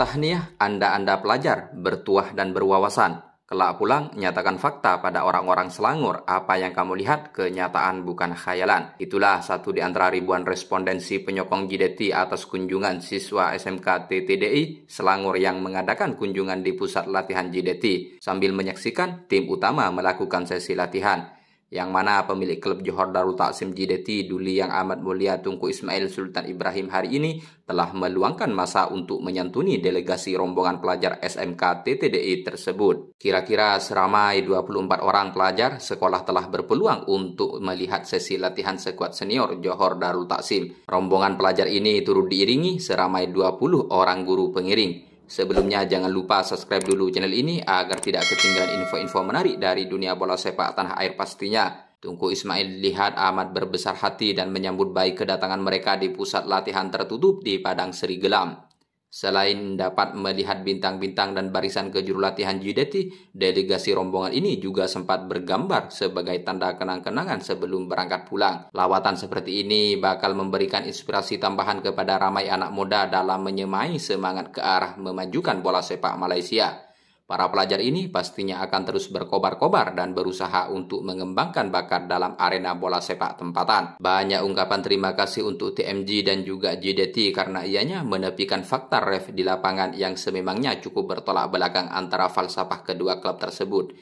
Tahniyah Anda-Anda pelajar, bertuah dan berwawasan. Kelak pulang, nyatakan fakta pada orang-orang Selangor. Apa yang kamu lihat, kenyataan bukan khayalan. Itulah satu di antara ribuan respondensi penyokong JDT atas kunjungan siswa SMK TTDI Selangor yang mengadakan kunjungan di pusat latihan JDT. Sambil menyaksikan, tim utama melakukan sesi latihan yang mana pemilik klub Johor Darul Taksim JDT Duli yang amat mulia Tunku Ismail Sultan Ibrahim hari ini telah meluangkan masa untuk menyantuni delegasi rombongan pelajar SMK TTDI tersebut. Kira-kira seramai 24 orang pelajar, sekolah telah berpeluang untuk melihat sesi latihan sekuat senior Johor Darul Taksim. Rombongan pelajar ini turut diiringi seramai 20 orang guru pengiring. Sebelumnya jangan lupa subscribe dulu channel ini agar tidak ketinggalan info-info menarik dari dunia bola sepak tanah air pastinya. Tungku Ismail lihat amat berbesar hati dan menyambut baik kedatangan mereka di pusat latihan tertutup di Padang Serigelam. Selain dapat melihat bintang-bintang dan barisan kejurulatihan Judeti, delegasi rombongan ini juga sempat bergambar sebagai tanda kenang-kenangan sebelum berangkat pulang. Lawatan seperti ini bakal memberikan inspirasi tambahan kepada ramai anak muda dalam menyemai semangat ke arah memajukan bola sepak Malaysia. Para pelajar ini pastinya akan terus berkobar-kobar dan berusaha untuk mengembangkan bakat dalam arena bola sepak tempatan. Banyak ungkapan terima kasih untuk TMG dan juga JDT karena ianya menepikan fakta ref di lapangan yang sememangnya cukup bertolak belakang antara falsafah kedua klub tersebut.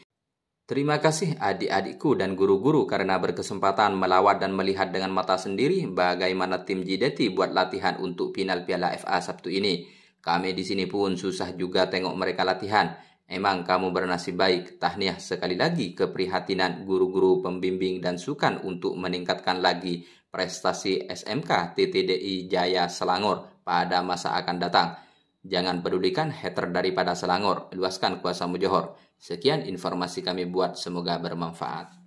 Terima kasih adik-adikku dan guru-guru karena berkesempatan melawat dan melihat dengan mata sendiri bagaimana tim JDT buat latihan untuk final Piala FA Sabtu ini. Kami di sini pun susah juga tengok mereka latihan. Emang kamu bernasib baik, tahniah sekali lagi keprihatinan guru-guru pembimbing dan sukan untuk meningkatkan lagi prestasi SMK TTDI Jaya Selangor pada masa akan datang. Jangan pedulikan hater daripada Selangor, luaskan kuasa Johor. Sekian informasi kami buat, semoga bermanfaat.